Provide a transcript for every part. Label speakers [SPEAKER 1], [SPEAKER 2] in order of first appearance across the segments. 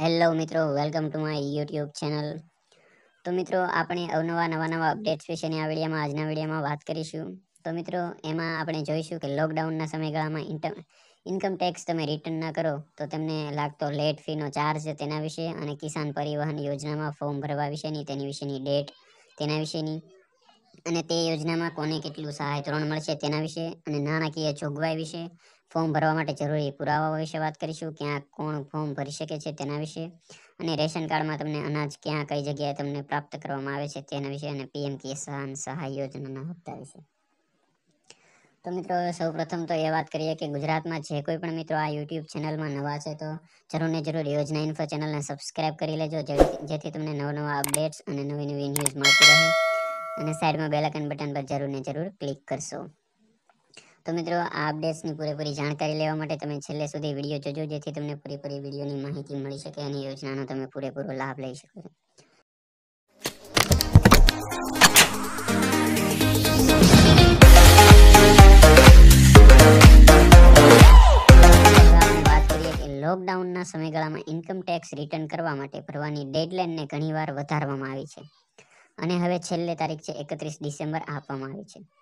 [SPEAKER 1] hello મિત્રો welcome to my YouTube channel તો મિત્રો આપણે અવનવા નવા નવા અપડેટ્સ વિશેની આ વિડીયોમાં આજના વિડીયોમાં વાત કરીશું તો મિત્રો એમાં આપણે જોઈશું કે લોકડાઉનના સમયગાળામાં ઇન્ટમ ઇન્કમ ટેક્સ તમે રિટર્ન ના કરો તો તમને લાગતો લેટ ફીનો ચાર્જ તેના વિશે અને કિસાન પરિવહન યોજનામાં ફોર્મ ભરવા વિશેની તેની વિશેની ડેટ તેના વિશેની અને તે યોજનામાં કોને કેટલું સહાય ધોરણ મળશે તેના વિશે અને નાણાકીય જોગવાઈ વિશે ફોર્મ ભરવા માટે જરૂરી પુરાવાઓ વિશે વાત કરીશું ક્યાં કોણ ફોર્મ ભરી શકે છે તેના વિશે અને રેશન કાર્ડમાં તમને અનાજ ક્યાં કઈ જગ્યાએ તમને પ્રાપ્ત કરવામાં આવે છે તેના વિશે અને પીએમ કિસાન સહાય યોજનાના હપ્તા વિશે તો મિત્રો સૌપ્રથમ તો એ વાત કરીએ કે ગુજરાતમાં જે કોઈ પણ મિત્રો આ યુટ્યુબ ચેનલમાં નવા છે તો જરૂર ને જરૂર યોજના ઇન્ફો ચેનલને સબસ્ક્રાઇબ કરી લેજો જેથી તમને નવા નવા અપડેટ્સ અને નવી નવી ન્યૂઝ મળતી રહે અને સાઇડમાં બેલેકન બટન પર જરૂર ને જરૂર ક્લિક કરશો તો મિત્રો આ અપડેટ્સની પૂરેપૂરી જાણકારી લેવા માટે તમે છેલ્લે સુધી વિડીયો જોજો જેથી તમને પૂરેપૂરી વિડીયોની માહિતી મળી શકે અને યોજનાનો તમે પૂરેપૂરો લાભ લઈ શકો લોકડાઉનના સમયગાળામાં ઇન્કમ ટેક્સ રિટર્ન કરવા માટે ભરવાની ડેડલાઇનને ઘણીવાર વધારવામાં આવી છે અને હવે છેલ્લે તારીખ છે એકત્રીસ ડિસેમ્બર આપવામાં આવી છે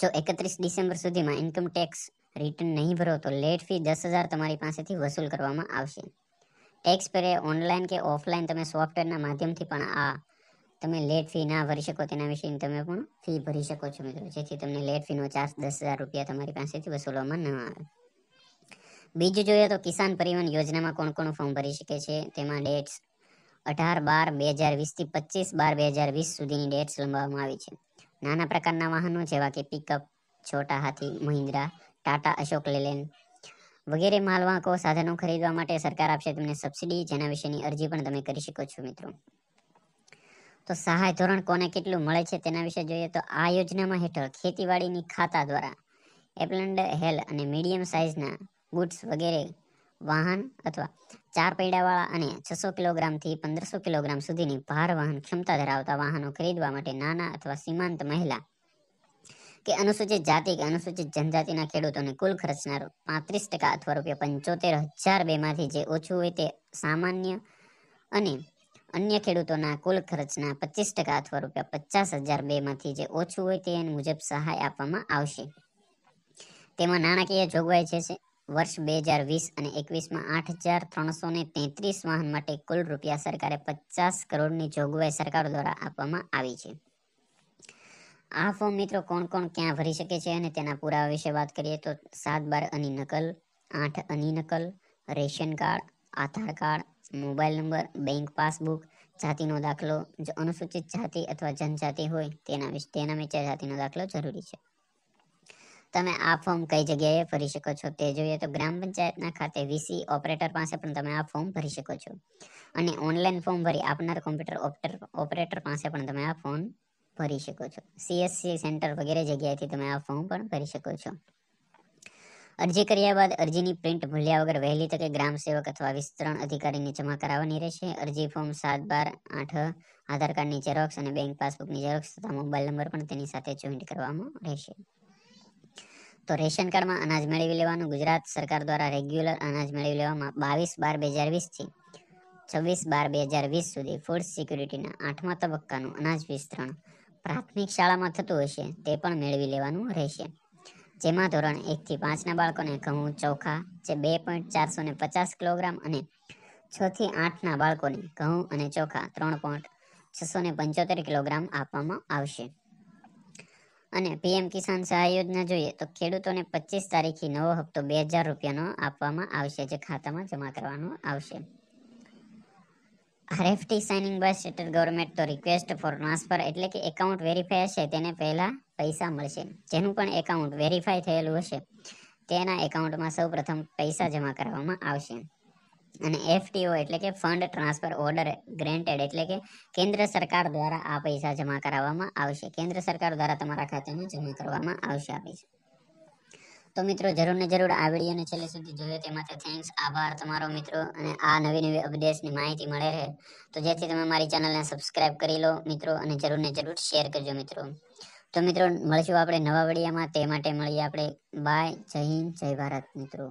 [SPEAKER 1] જો એકત્રીસ ડિસેમ્બર સુધીમાં ઇન્કમ ટેક્સ રિટર્ન નહીં ભરો તો લેટ ફી દસ હજાર તમારી પાસેથી વસૂલ કરવામાં આવશે ટેક્સ પેરે ઓનલાઈન કે ઓફલાઈન તમે સોફ્ટવેરના માધ્યમથી પણ આ તમે લેટ ફી ના ભરી શકો તેના વિશે તમે પણ ફી ભરી શકો છો મિત્રો જેથી તમને લેટ ફીનો ચાર્જ દસ હજાર રૂપિયા તમારી પાસેથી વસૂલવામાં ન આવે બીજું જોઈએ તો કિસાન પરિવહન યોજનામાં કોણ કોણ ફોર્મ ભરી શકે છે તેમાં ડેટ્સ અઢાર બાર બે હજાર વીસથી પચીસ બાર બે હજાર વીસ સુધીની ડેટ્સ લંબાવવામાં આવી છે નાના પ્રકારના વાહનો જેવા કે પિકઅપ છોટા હાથી મહિન્દ્રા ટાટા અશોક લેલેન વગેરે માલવાહકો સાધનો ખરીદવા માટે સરકાર આપશે તમને સબસિડી જેના વિશેની અરજી પણ તમે કરી શકો છો મિત્રો તો સહાય ધોરણ કોને કેટલું મળે છે તેના વિશે જોઈએ તો આ યોજનામાં હેઠળ ખેતીવાડીની ખાતા દ્વારા એપલન્ડ હેલ અને મીડિયમ સાઇઝના ગુડ્સ વગેરે વાહન અથવા ચાર પૈડાવાળા અને છસો કિલોગ્રામથી પંદરસો કિલોગ્રામ સુધીની ભાર વાહન ક્ષમતા ધરાવતા વાહનો ખરીદવા માટે નાના અથવા સીમાંત મહિલા કે અનુસૂચિત જાતિ કે અનુસૂચિત જનજાતિના ખેડૂતોને કુલ ખર્ચના પાંત્રીસ ટકા અથવા રૂપિયા પંચોતેર હજાર બેમાંથી જે ઓછું હોય તે સામાન્ય અને અન્ય ખેડૂતોના કુલ ખર્ચના પચીસ ટકા અથવા રૂપિયા પચાસ હજાર બેમાંથી જે ઓછું હોય તે મુજબ સહાય આપવામાં આવશે તેમાં નાણાકીય જોગવાઈ છે વર્ષ બે હજાર વીસ અને એકવીસમાં આઠ હજાર ત્રણસો ને તેત્રીસ વાહન માટે કુલ રૂપિયા સરકારે પચાસ કરોડની જોગવાઈ સરકાર દ્વારા આપવામાં આવી છે આ ફોર્મ મિત્રો કોણ કોણ ક્યાં ભરી શકે છે અને તેના પુરાવા વિશે વાત કરીએ તો સાત બાર અની નકલ આઠ અની નકલ ration card Aadhaar card mobile number bank passbook જાતિનો દાખલો જો અનુસૂચિત જાતિ અથવા જનજાતિ હોય તેના વિશે તેના વિશે જાતિનો દાખલો જરૂરી છે તમે આ ફોર્મ કઈ જગ્યાએ ભરી શકો છો તે જોઈએ તો ગ્રામ પંચાયતના ખાતે વીસી ઓપરેટર પાસે પણ તમે આ ફોર્મ ભરી શકો છો અને ઓનલાઈન ફોર્મ ભરી આપનાર કોમ્પ્યુટર ઓપરેટર ઓપરેટર પાસે પણ તમે આ ફોર્મ ભરી શકો છો સીએસસી સેન્ટર વગેરે જગ્યાએથી તમે આ ફોર્મ પણ ભરી શકો છો અરજી કર્યા બાદ અરજીની પ્રિન્ટ ભૂલ્યા વગર વહેલી તકે ગ્રામ સેવક અથવા વિસ્તરણ અધિકારીને જમા કરાવવાની રહેશે અરજી ફોર્મ સાત બાર આઠ આધાર કાર્ડની ઝેરોક્સ અને બેંક પાસબુકની ઝેરોક્સ તથા મોબાઈલ નંબર પણ તેની સાથે જોઈન્ટ કરવામાં રહેશે તો રેશન કાર્ડમાં અનાજ મેળવી લેવાનું ગુજરાત સરકાર દ્વારા રેગ્યુલર અનાજ મેળવી લેવામાં બાવીસ બાર બે હજાર વીસથી છવ્વીસ બાર બે હજાર વીસ સુધી ફૂડ સિક્યુરિટીના આઠમા તબક્કાનું અનાજ વિસ્તરણ પ્રાથમિક શાળામાં થતું હશે તે પણ મેળવી લેવાનું રહેશે જેમાં ધોરણ એકથી પાંચના બાળકોને ઘઉં ચોખા જે બે પોઈન્ટ ચારસો ને પચાસ કિલોગ્રામ અને છથી આઠના બાળકોને ઘઉં અને ચોખા ત્રણ પોઈન્ટ છસો ને પંચોતેર કિલોગ્રામ આપવામાં આવશે અને પીએમ કિસાન સહાય યોજના જોઈએ તો ખેડૂતોને પચીસ તારીખથી નવો હપ્તો બે હજાર રૂપિયાનો આપવામાં આવશે જે ખાતામાં જમા કરવાનો આવશે RFT signing by state government તો રિક્વેસ્ટ ફોર ટ્રાન્સફર એટલે કે એકાઉન્ટ વેરીફાય હશે તેને પહેલા પૈસા મળશે જેનું પણ એકાઉન્ટ વેરીફાઈ થયેલું હશે તેના એકાઉન્ટમાં સૌપ્રથમ પૈસા જમા કરવામાં આવશે અને એફટીઓ એટલે કે ફંડ ટ્રાન્સફર ઓર્ડર ગ્રેન્ટેડ એટલે કે કેન્દ્ર સરકાર દ્વારા આ પૈસા જમા કરાવવામાં આવશે કેન્દ્ર સરકાર દ્વારા તમારા ખાતામાં જમા કરવામાં આવશે આ પૈસા તો મિત્રો જરૂર ને જરૂર આ વિડીયોને છેલ્લે સુધી જોયો તે માટે થેન્ક્સ આભાર તમારો મિત્રો અને આ નવી નવી અપડેટ્સની માહિતી મળે રહે તો જેથી તમે મારી ચેનલને સબસ્ક્રાઇબ કરી લો મિત્રો અને જરૂર ને જરૂર શેર કરજો મિત્રો તો મિત્રો મળશું આપણે નવા વિડીયામાં તે માટે મળીએ આપણે બાય જય હિન્દ જય ભારત મિત્રો